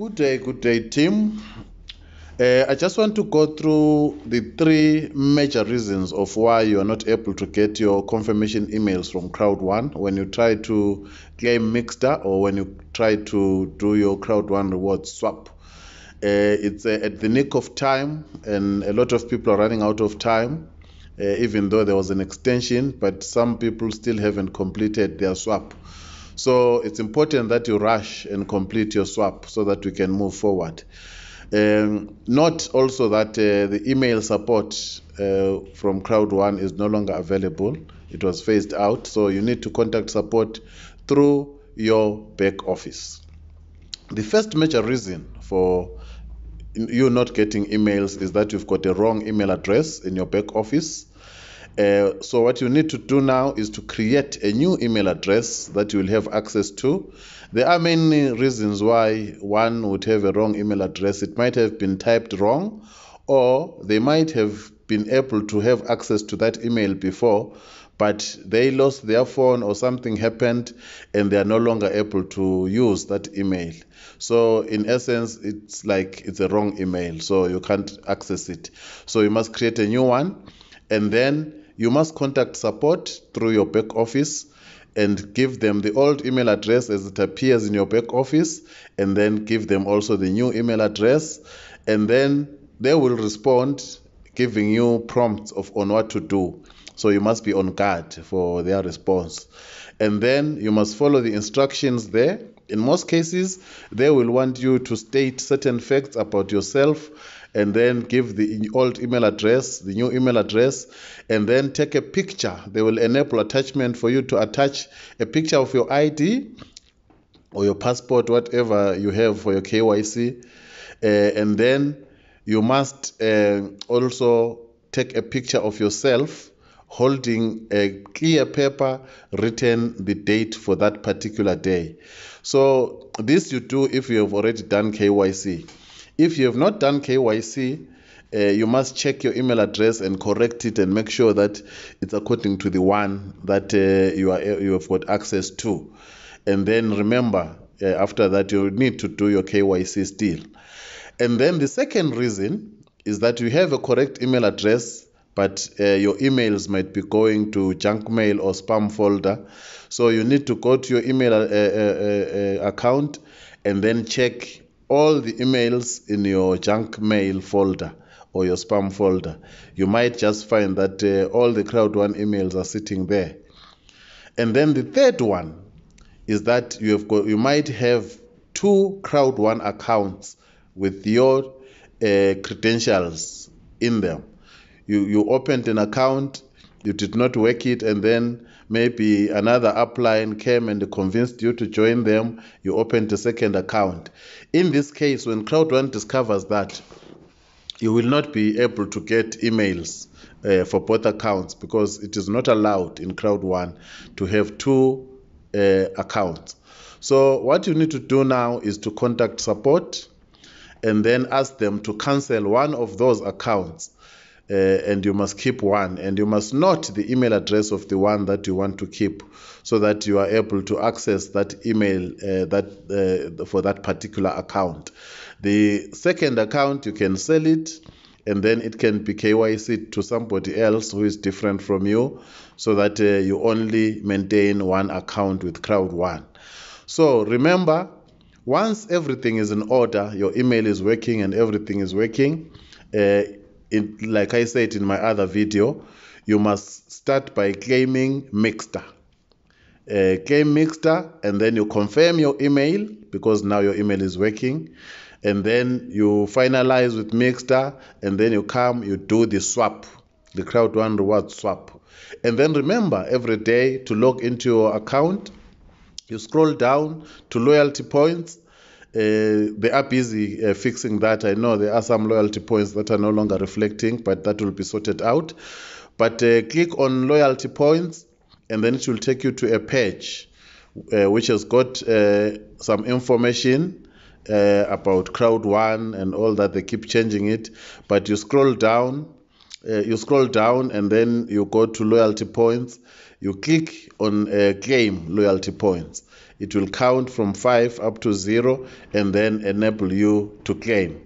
Good day, good day, team. Uh, I just want to go through the three major reasons of why you are not able to get your confirmation emails from Crowd1 when you try to claim Mixter or when you try to do your Crowd1 reward swap. Uh, it's uh, at the nick of time, and a lot of people are running out of time, uh, even though there was an extension, but some people still haven't completed their swap. So it's important that you rush and complete your swap so that we can move forward. Um, note also that uh, the email support uh, from Crowd1 is no longer available. It was phased out, so you need to contact support through your back office. The first major reason for you not getting emails is that you've got a wrong email address in your back office uh, so what you need to do now is to create a new email address that you will have access to. There are many reasons why one would have a wrong email address. It might have been typed wrong or they might have been able to have access to that email before but they lost their phone or something happened and they are no longer able to use that email. So, in essence, it's like it's a wrong email, so you can't access it. So, you must create a new one and then you must contact support through your back office and give them the old email address as it appears in your back office and then give them also the new email address and then they will respond giving you prompts of on what to do so you must be on guard for their response and then you must follow the instructions there in most cases they will want you to state certain facts about yourself and then give the old email address, the new email address, and then take a picture. They will enable attachment for you to attach a picture of your ID or your passport, whatever you have for your KYC, uh, and then you must uh, also take a picture of yourself holding a clear paper written the date for that particular day. So, this you do if you have already done KYC. If you have not done KYC, uh, you must check your email address and correct it and make sure that it's according to the one that uh, you are uh, you have got access to. And then remember, uh, after that, you need to do your KYC still. And then the second reason is that you have a correct email address, but uh, your emails might be going to junk mail or spam folder. So you need to go to your email uh, account and then check all the emails in your junk mail folder or your spam folder, you might just find that uh, all the crowd one emails are sitting there. And then the third one is that you have got, you might have two crowd one accounts with your uh, credentials in them. You you opened an account you did not work it and then maybe another upline came and convinced you to join them you opened a second account in this case when crowd one discovers that you will not be able to get emails uh, for both accounts because it is not allowed in crowd one to have two uh, accounts so what you need to do now is to contact support and then ask them to cancel one of those accounts uh, and you must keep one and you must note the email address of the one that you want to keep so that you are able to access that email uh, that uh, for that particular account the second account you can sell it and then it can be KYC to somebody else who is different from you so that uh, you only maintain one account with crowd one so remember once everything is in order your email is working and everything is working uh, like I said in my other video, you must start by claiming Mixter. Uh, claim Mixter, and then you confirm your email because now your email is working. And then you finalize with Mixter, and then you come, you do the swap, the crowd one reward swap. And then remember every day to log into your account. You scroll down to loyalty points uh, the app is uh, fixing that. I know there are some loyalty points that are no longer reflecting, but that will be sorted out. But uh, click on loyalty points, and then it will take you to a page uh, which has got uh, some information about Crowd One and all that. They keep changing it, but you scroll down. you scroll down and then you go to loyalty points. You click on claim loyalty points it will count from 5 up to 0 and then enable you to claim.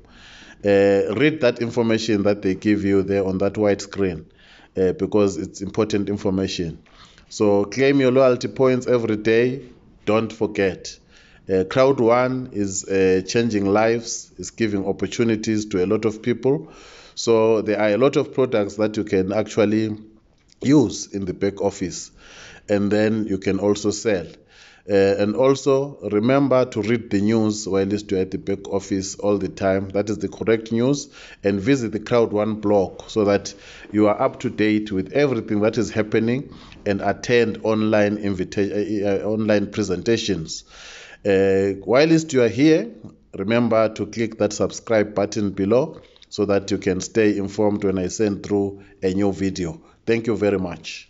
Uh, read that information that they give you there on that white screen uh, because it's important information. So claim your loyalty points every day. Don't forget. Uh, Crowd One is uh, changing lives, It's giving opportunities to a lot of people. So there are a lot of products that you can actually use in the back office and then you can also sell. Uh, and also remember to read the news while you're at the back office all the time. That is the correct news. And visit the Crowd One blog so that you are up to date with everything that is happening and attend online invita- uh, uh, uh online presentations. Uh, whilst you are here, remember to click that subscribe button below so that you can stay informed when I send through a new video. Thank you very much.